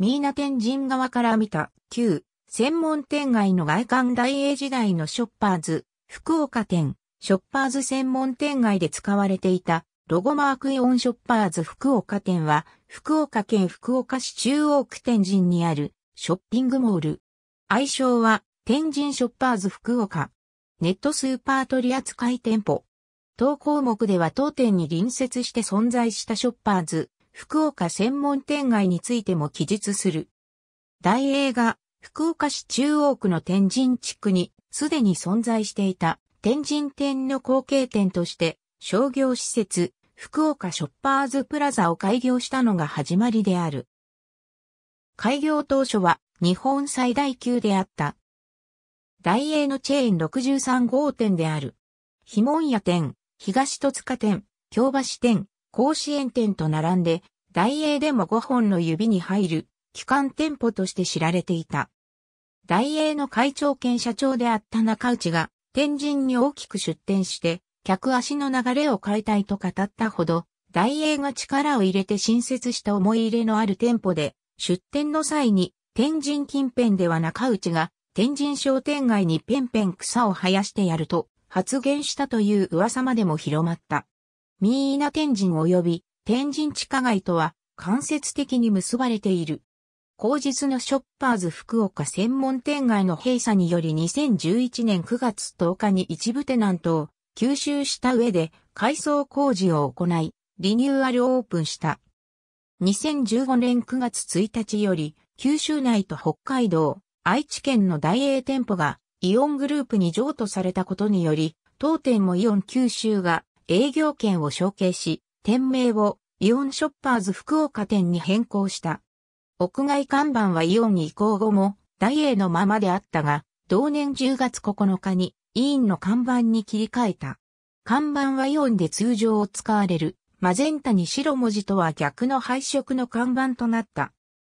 ミーナ天神側から見た旧専門店街の外観大英時代のショッパーズ、福岡店、ショッパーズ専門店街で使われていたロゴマークイオンショッパーズ福岡店は福岡県福岡市中央区天神にあるショッピングモール。愛称は天神ショッパーズ福岡。ネットスーパー取扱店舗。当項目では当店に隣接して存在したショッパーズ、福岡専門店街についても記述する。大映が福岡市中央区の天神地区にすでに存在していた天神店の後継店として商業施設福岡ショッパーズプラザを開業したのが始まりである。開業当初は日本最大級であった。大英のチェーン63号店である。もん屋店、東戸塚店、京橋店、甲子園店と並んで、大英でも5本の指に入る、機関店舗として知られていた。大英の会長兼社長であった中内が、天神に大きく出店して、客足の流れを変えたいと語ったほど、大英が力を入れて新設した思い入れのある店舗で、出店の際に、天神近辺では中内が、天神商店街にペンペン草を生やしてやると、発言したという噂までも広まった。ミーナ天神及び天神地下街とは間接的に結ばれている。後日のショッパーズ福岡専門店街の閉鎖により2011年9月10日に一部テナントを吸収した上で改装工事を行い、リニューアルオープンした。2015年9月1日より、九州内と北海道、愛知県の大英店舗がイオングループに譲渡されたことにより、当店もイオン九州が営業権を承継し、店名をイオンショッパーズ福岡店に変更した。屋外看板はイオンに移行後も、ダイエーのままであったが、同年10月9日に、委員の看板に切り替えた。看板はイオンで通常を使われる、マゼンタに白文字とは逆の配色の看板となった。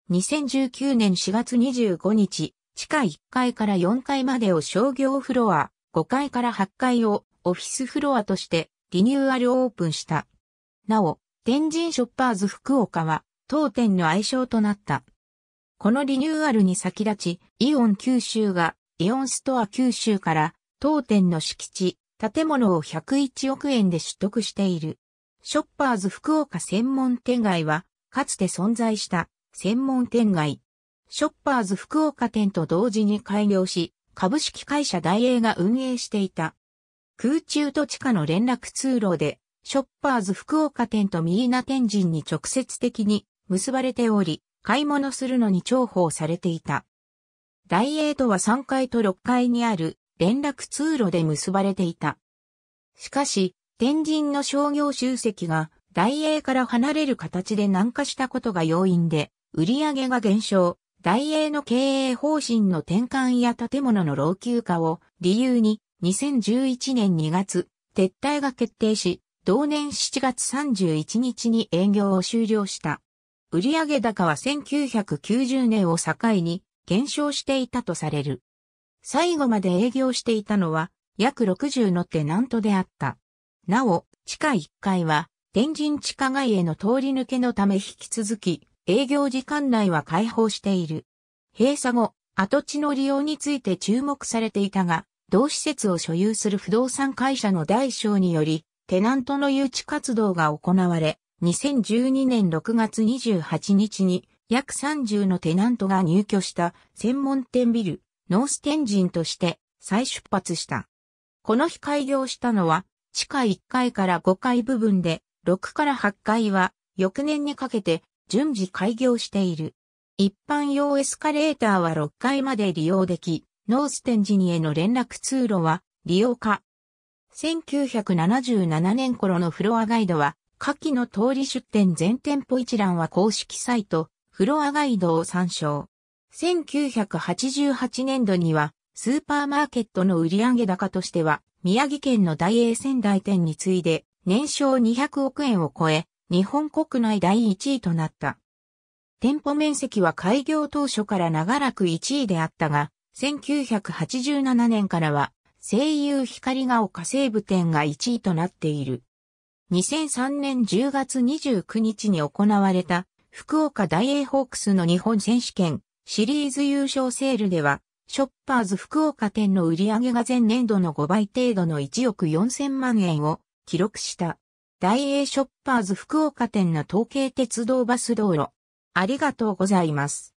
2019年4月25日、地下1階から4階までを商業フロア、5階から8階をオフィスフロアとしてリニューアルオープンした。なお、天神ショッパーズ福岡は、当店の愛称となった。このリニューアルに先立ち、イオン九州が、イオンストア九州から、当店の敷地、建物を101億円で取得している。ショッパーズ福岡専門店街は、かつて存在した専門店街。ショッパーズ福岡店と同時に開業し、株式会社大英が運営していた。空中と地下の連絡通路で、ショッパーズ福岡店とミーナ天神に直接的に結ばれており、買い物するのに重宝されていた。ダイエートは3階と6階にある連絡通路で結ばれていた。しかし、天神の商業集積が大英から離れる形で南下したことが要因で、売上が減少、大英の経営方針の転換や建物の老朽化を理由に2011年2月、撤退が決定し、同年7月31日に営業を終了した。売上高は1990年を境に減少していたとされる。最後まで営業していたのは約60のテナントであった。なお、地下1階は天神地下街への通り抜けのため引き続き営業時間内は開放している。閉鎖後、跡地の利用について注目されていたが、同施設を所有する不動産会社の大小により、テナントの誘致活動が行われ、2012年6月28日に約30のテナントが入居した専門店ビル、ノース天神として再出発した。この日開業したのは、地下1階から5階部分で、6から8階は、翌年にかけて、順次開業している。一般用エスカレーターは6階まで利用でき、ノーステンジニへの連絡通路は利用化。1977年頃のフロアガイドは、下記の通り出店全店舗一覧は公式サイト、フロアガイドを参照。1988年度には、スーパーマーケットの売上高としては、宮城県の大英仙台店に次いで、年商200億円を超え、日本国内第1位となった。店舗面積は開業当初から長らく1位であったが、1987年からは、声優光が丘西部店が1位となっている。2003年10月29日に行われた、福岡大英ホークスの日本選手権シリーズ優勝セールでは、ショッパーズ福岡店の売り上げが前年度の5倍程度の1億4000万円を記録した。大英ショッパーズ福岡店の統計鉄道バス道路。ありがとうございます。